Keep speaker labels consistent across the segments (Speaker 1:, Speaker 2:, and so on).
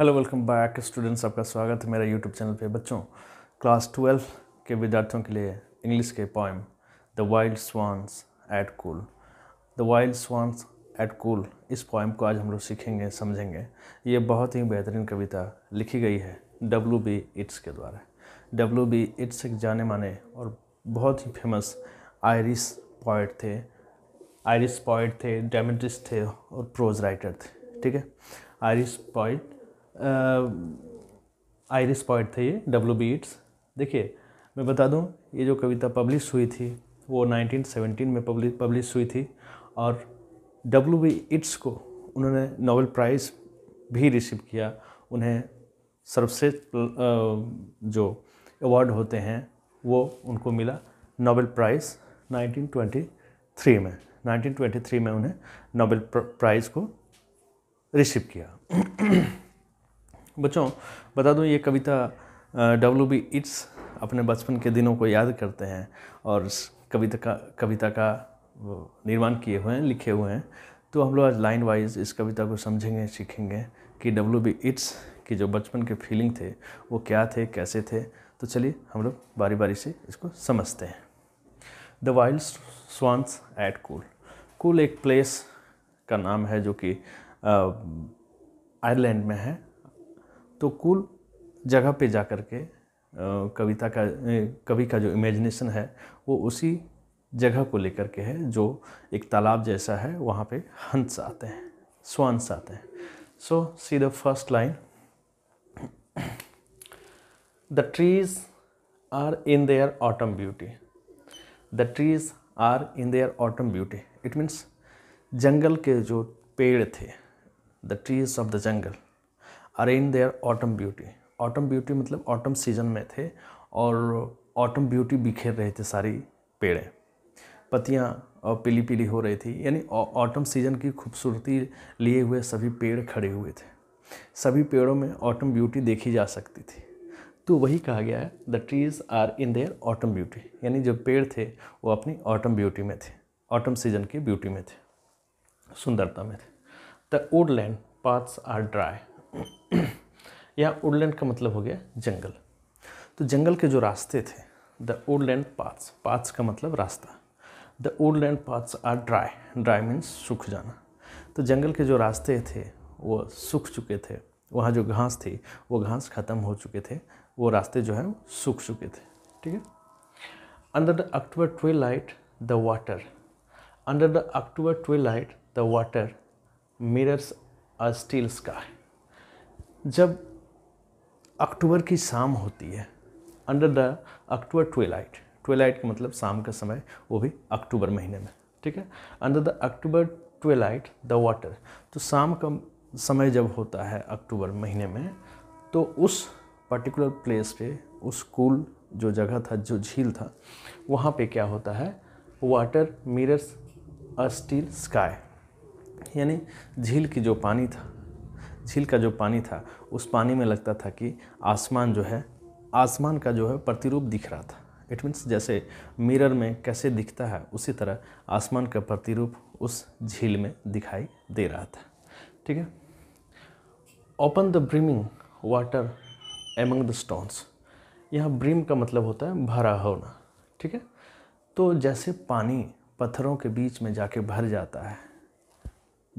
Speaker 1: Hello welcome back students आपका स्वागत है मेरा यूट्यूब चैनल पे बच्चों क्लास ट्वेल्व के विद्यार्थियों के लिए इंग्लिश के poem the wild swans at Coole the wild swans at Coole इस पॉइम को आज हम लोग सीखेंगे समझेंगे ये बहुत ही बेहतरीन कविता लिखी गई है डब्ल्यू बी इट्स के द्वारा डब्ल्यू बी इट्स एक जाने माने और बहुत ही फेमस आयरिश पॉइट थे आयरिश पॉइट थे ड्रामेटिस्ट थे और प्रोज राइटर थे ठीक है आयरिश पॉइट आयरिस पॉइंट थे ये डब्ल्यू बी इट्स देखिए मैं बता दूँ ये जो कविता पब्लिश हुई थी वो 1917 में पब्लिश पब्लिश हुई थी और डब्ल्यू बी इट्स को उन्होंने नोबेल प्राइज़ भी रिसीव किया उन्हें सर्वश्रेष्ठ जो अवार्ड होते हैं वो उनको मिला नोबेल प्राइज़ 1923 में 1923 में उन्हें नोबेल प्राइज़ को रिसीव किया बच्चों बता दूं ये कविता डब्ल्यू बी इट्स अपने बचपन के दिनों को याद करते हैं और कविता का कविता का निर्माण किए हुए हैं लिखे हुए हैं तो हम लोग आज लाइन वाइज इस कविता को समझेंगे सीखेंगे कि डब्ल्यू बी इट्स की जो बचपन के फीलिंग थे वो क्या थे कैसे थे तो चलिए हम लोग बारी बारी से इसको समझते हैं the wild swans at Coole Coole एक प्लेस का नाम है जो कि आयरलैंड में है तो कुल जगह पे जा कर के कविता का कवि का जो इमेजिनेशन है वो उसी जगह को लेकर के है जो एक तालाब जैसा है वहाँ पे हंस आते हैं स्वांस आते हैं so see the first line the trees are in their autumn beauty the trees are in their autumn beauty it means जंगल के जो पेड़ थे the trees of the jungle are in their autumn beauty autumn beauty मतलब autumn season में थे और autumn beauty बिखेर रहे थे सारी पेड़ें पत्तियाँ पीली पीली हो रही थी यानी ऑटम सीजन की खूबसूरती लिए हुए सभी पेड़ खड़े हुए थे सभी पेड़ों में ऑटम ब्यूटी देखी जा सकती थी तो वही कहा गया है the trees are in their autumn beauty यानी जो पेड़ थे वो अपनी ऑटम ब्यूटी में थे ऑटम सीजन की ब्यूटी में थे सुंदरता में थे the woodland paths are dry यहाँ वुडलैंड का मतलब हो गया जंगल तो जंगल के जो रास्ते थे द वुडलैंड पाथ्स पाथ्स का मतलब रास्ता the woodland paths are dry dry means सूख जाना तो जंगल के जो रास्ते थे वो सूख चुके थे वहाँ जो घास थी वो घास ख़त्म हो चुके थे वो रास्ते जो है सूख चुके थे ठीक है under the October twilight the water under the October twilight the water mirrors are still sky जब अक्टूबर की शाम होती है under the October twilight twilight का मतलब शाम का समय वो भी अक्टूबर महीने में ठीक है under the October twilight the water तो शाम का समय जब होता है अक्टूबर महीने में तो उस पर्टिकुलर प्लेस पे उस कूल जो जगह था जो झील था वहाँ पे क्या होता है water mirrors a still sky यानी झील की जो पानी था झील का जो पानी था उस पानी में लगता था कि आसमान जो है आसमान का जो है प्रतिरूप दिख रहा था इट मीन्स जैसे मिरर में कैसे दिखता है उसी तरह आसमान का प्रतिरूप उस झील में दिखाई दे रहा था ठीक है upon the brimming water among the stones यहाँ ब्रिम का मतलब होता है भरा होना ठीक है तो जैसे पानी पत्थरों के बीच में जाके भर जाता है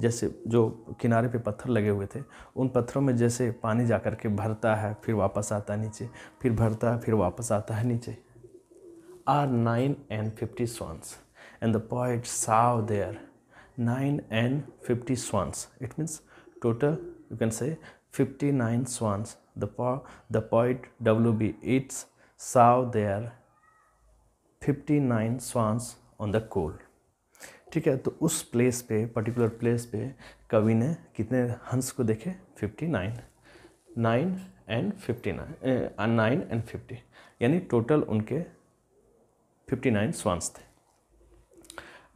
Speaker 1: जैसे जो किनारे पे पत्थर लगे हुए थे उन पत्थरों में जैसे पानी जा कर के भरता है फिर वापस आता है नीचे फिर भरता है फिर वापस आता है नीचे are nine and fifty swans and the poet saw there nine and fifty swans it means total you can say fifty nine swans the poet W B it's saw there nine swans on the cold ठीक है तो उस place पे particular place पे कवि ने कितने हंस को देखे fifty nine nine and fifty nine nine and fifty यानी टोटल उनके फिफ्टी नाइन स्वांस थे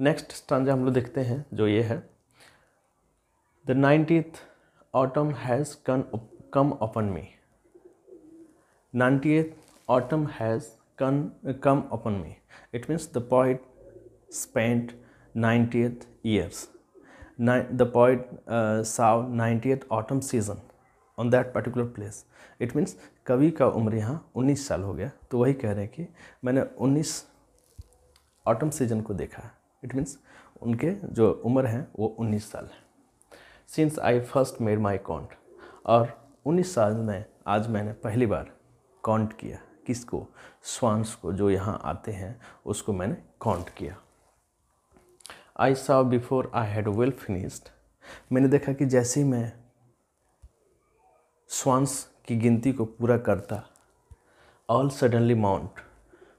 Speaker 1: नेक्स्ट स्टांजा हम लोग देखते हैं जो ये है the ninetieth autumn has come come upon me ninety autumn has come come upon me it means the poet spent 90th years. Ni the poet uh, saw 90th autumn season on that particular place. It means कवि का उम्र यहाँ 19 साल हो गया तो वही कह रहे हैं कि मैंने 19 ऑटम सीजन को देखा इट मीन्स उनके जो उम्र है वो 19 साल है since I first made my count और 19 साल में आज मैंने पहली बार काउंट किया किसको स्वांस को जो यहाँ आते हैं उसको मैंने काउंट किया I saw before I had well finished मैंने देखा कि जैसे ही मैं स्वांस की गिनती को पूरा करता ऑल सडनली माउंट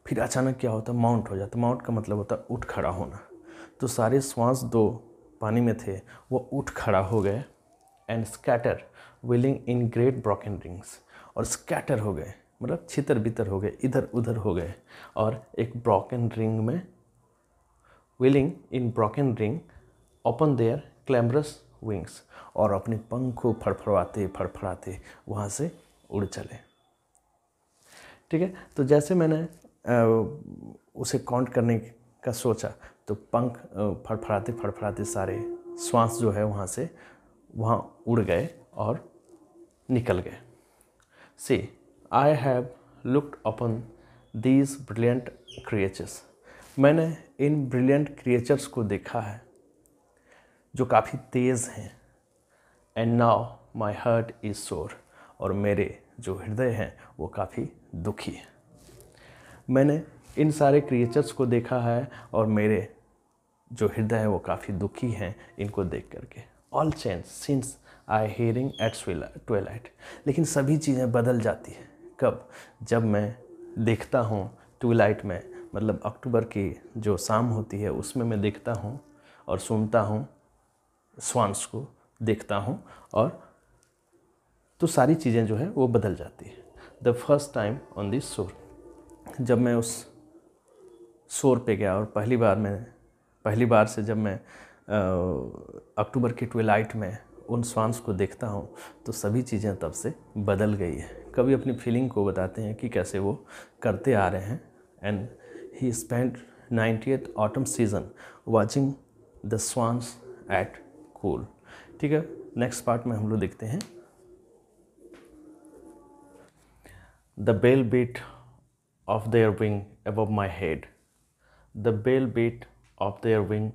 Speaker 1: फिर अचानक क्या होता माउंट हो जाता माउंट का मतलब होता उठ खड़ा होना तो सारे श्वास दो पानी में थे वो उठ खड़ा हो गए and scatter wheeling in great broken rings और स्कैटर हो गए मतलब छितर बितर हो गए इधर उधर हो गए और एक ब्रोकन रिंग में wheeling in broken ring upon their clamorous wings और अपने पंख को फड़फड़ाते फड़फड़ाते वहाँ से उड़ चले ठीक है तो जैसे मैंने उसे काउंट करने का सोचा तो पंख फड़फड़ाते फड़फड़ाते सारे श्वास जो है वहाँ से वहाँ उड़ गए और निकल गए see I have looked upon these brilliant creatures मैंने इन ब्रिलियंट क्रिएचर्स को देखा है जो काफ़ी तेज़ हैं and now my heart is sore और मेरे जो हृदय हैं वो काफ़ी दुखी हैं मैंने इन सारे क्रिएचर्स को देखा है और मेरे जो हृदय है वो काफ़ी दुखी हैं इनको देख करके all change since I hearing at twilight लेकिन सभी चीज़ें बदल जाती हैं कब जब मैं देखता हूँ ट्वेलाइट में मतलब अक्टूबर की जो शाम होती है उसमें मैं देखता हूँ और सुनता हूँ स्वांस को देखता हूँ और तो सारी चीज़ें जो है वो बदल जाती है the first time on this shore जब मैं उस शोर पे गया और पहली बार मैं पहली बार से जब मैं अक्टूबर की ट्वेलाइट में उन स्वांस को देखता हूँ तो सभी चीज़ें तब से बदल गई है कभी अपनी फीलिंग को बताते हैं कि कैसे वो करते आ रहे हैं and he spent 90th autumn season watching the swans at Coole ठीक है नेक्स्ट पार्ट में हम लोग देखते हैं the bell beat of their wing above my head the bell beat of their wing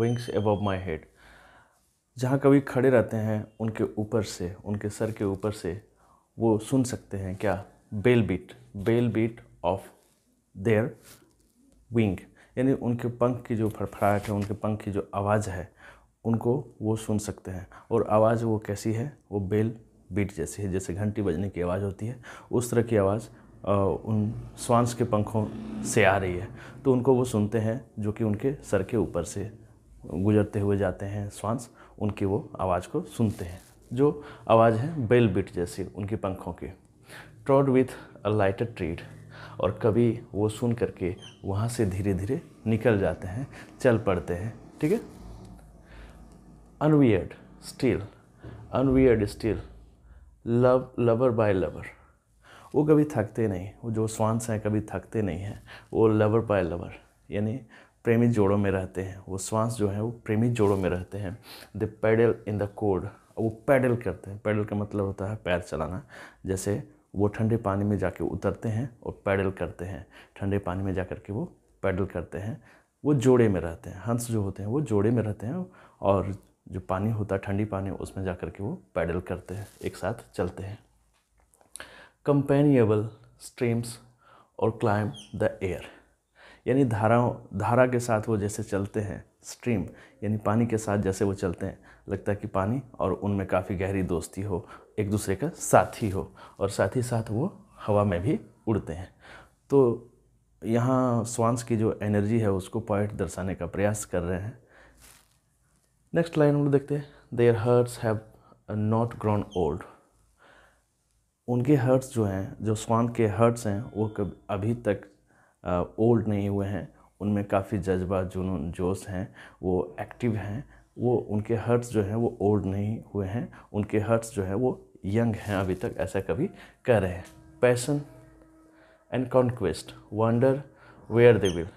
Speaker 1: wings above my head जहाँ कभी खड़े रहते हैं उनके ऊपर से उनके सर के ऊपर से वो सुन सकते हैं क्या bell beat bell beat of their wing यानी उनके पंख की जो फड़फड़ाहट है उनके पंख की जो आवाज़ है उनको वो सुन सकते हैं और आवाज़ वो कैसी है वो बेल बीट जैसी है जैसे घंटी बजने की आवाज़ होती है उस तरह की आवाज़ उन श्वास के पंखों से आ रही है तो उनको वो सुनते हैं जो कि उनके सर के ऊपर से गुजरते हुए जाते हैं श्वास उनकी वो आवाज़ को सुनते हैं जो आवाज़ है बेल बीट जैसी उनके पंखों की ट्रॉड विथ अ लाइटेड ट्रीड और कभी वो सुन करके वहाँ से धीरे धीरे निकल जाते हैं चल पड़ते हैं ठीक है unwearied still unwearied still love lover by lover वो कभी थकते नहीं वो जो स्वांस हैं कभी थकते नहीं हैं वो लवर बाय लवर यानी प्रेमी जोड़ों में रहते हैं वो श्वास जो है वो प्रेमी जोड़ों में रहते हैं they paddle in the cold वो पैडल करते हैं पैडल का मतलब होता है पैर चलाना जैसे वो ठंडे पानी में जाके उतरते हैं और पैडल करते हैं ठंडे पानी में जा कर के वो पैडल करते हैं वो जोड़े में रहते हैं हंस जो होते हैं वो जोड़े में रहते हैं और जो पानी होता है ठंडी पानी उसमें जा कर के वो पैडल करते हैं एक साथ चलते हैं कंपेनिएबल स्ट्रीम्स और क्लाइम द एयर यानी धाराओं धारा के साथ वो जैसे चलते हैं स्ट्रीम यानी पानी के साथ जैसे वो चलते हैं लगता है कि पानी और उनमें काफ़ी गहरी दोस्ती हो एक दूसरे का साथी हो और साथ ही साथ वो हवा में भी उड़ते हैं तो यहाँ स्वांस की जो एनर्जी है उसको पॉइंट दर्शाने का प्रयास कर रहे हैं नेक्स्ट लाइन हम देखते हैं their hearts have not grown old उनके हर्ट्स जो हैं जो स्वान के हर्ट्स हैं वो अभी तक ओल्ड नहीं हुए हैं उनमें काफ़ी जज्बा जुनून जोश हैं वो एक्टिव हैं वो उनके हर्ट्स जो हैं वो ओल्ड नहीं हुए हैं उनके हर्ट्स जो हैं वो यंग हैं अभी तक ऐसा कभी कह रहे हैं passion and conquest wander where they will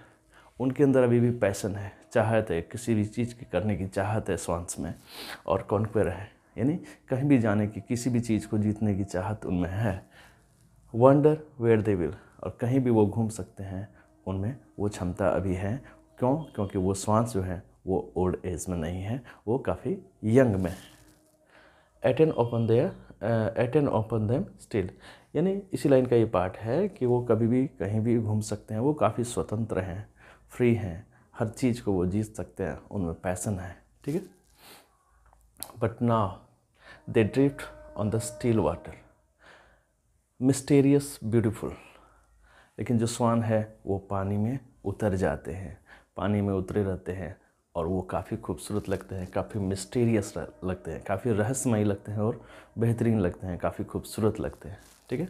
Speaker 1: उनके अंदर अभी भी पैसन है चाहत है किसी भी चीज़ की करने की चाहत है स्वांस में और कॉन्क्वेर है यानी कहीं भी जाने की किसी भी चीज़ को जीतने की चाहत उनमें है वंडर वेयर दे विल और कहीं भी वो घूम सकते हैं उनमें वो क्षमता अभी है क्यों क्योंकि वो स्वांस जो है वो ओल्ड एज में नहीं है वो काफ़ी यंग में है at an open there at an open them still यानी इसी लाइन का ये पार्ट है कि वो कभी भी कहीं भी घूम सकते हैं वो काफ़ी स्वतंत्र हैं फ्री हैं हर चीज़ को वो जीत सकते हैं उनमें पैसन है ठीक है but now they drift on the still water mysterious beautiful लेकिन जो स्वान है वो पानी में उतर जाते हैं पानी में उतरे रहते हैं और वो काफ़ी खूबसूरत लगते हैं काफ़ी मिस्टीरियस लगते हैं काफ़ी रहस्यमयी लगते हैं और बेहतरीन लगते हैं काफ़ी खूबसूरत लगते हैं ठीक है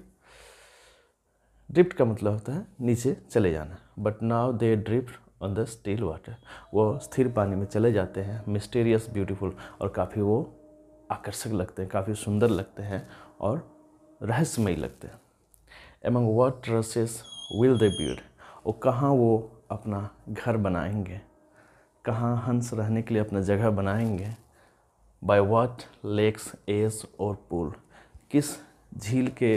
Speaker 1: ड्रिप्ट का मतलब होता है नीचे चले जाना but now they drift on the still water वो स्थिर पानी में चले जाते हैं मिस्टीरियस ब्यूटीफुल और काफ़ी वो आकर्षक लगते हैं काफ़ी सुंदर लगते हैं और रहस्यमयी लगते हैं among what trusses will they build वो कहाँ वो अपना घर बनाएंगे कहाँ हंस रहने के लिए अपना जगह बनाएंगे बाय वाट लेक्स एस और पुल किस झील के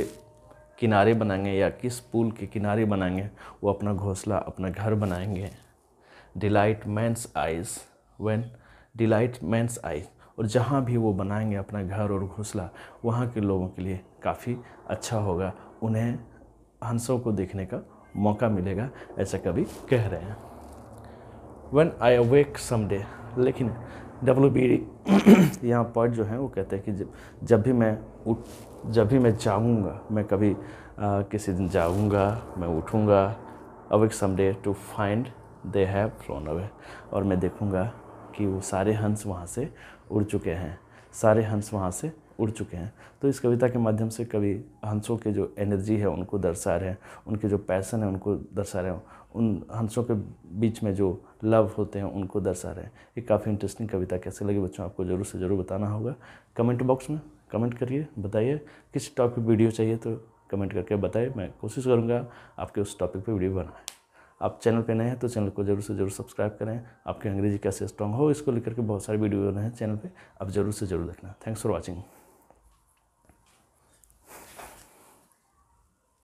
Speaker 1: किनारे बनाएंगे या किस पुल के किनारे बनाएंगे वो अपना घोंसला अपना घर बनाएंगे delight men's eyes when delight men's eyes और जहाँ भी वो बनाएंगे अपना घर और घोंसला वहाँ के लोगों के लिए काफ़ी अच्छा होगा उन्हें हंसों को देखने का मौका मिलेगा ऐसा कभी कह रहे हैं वन आई अवेक समडे लेकिन डब्ल्यू बी डी यहाँ पर जो है वो कहते हैं कि जब जब भी मैं उठ जब भी मैं जाऊँगा मैं कभी आ, किसी दिन जाऊँगा मैं उठूँगा awake someday to find they have flown away और मैं देखूँगा कि वो सारे हंस वहाँ से उड़ चुके हैं सारे हंस वहाँ से उड़ चुके हैं तो इस कविता के माध्यम से कभी हंसों के जो एनर्जी है उनको दर्शा रहे हैं उनके जो पैसन है उनको दर्शा रहे हैं उन हंसों के बीच में जो लव होते हैं उनको दर्शा रहे हैं ये काफ़ी इंटरेस्टिंग कविता कैसे लगी बच्चों आपको ज़रूर से ज़रूर बताना होगा कमेंट बॉक्स में कमेंट करिए बताइए किस टॉपिक वीडियो चाहिए तो कमेंट करके बताइए मैं कोशिश करूँगा आपके उस टॉपिक पर वीडियो बनाए आप चैनल पे नए हैं तो चैनल को जरूर से जरूर सब्सक्राइब करें आपकी अंग्रेजी कैसे स्ट्रांग हो इसको लेकर के बहुत सारे वीडियो बने हैं चैनल पे आप जरूर से जरूर देखना थैंक्स फॉर वॉचिंग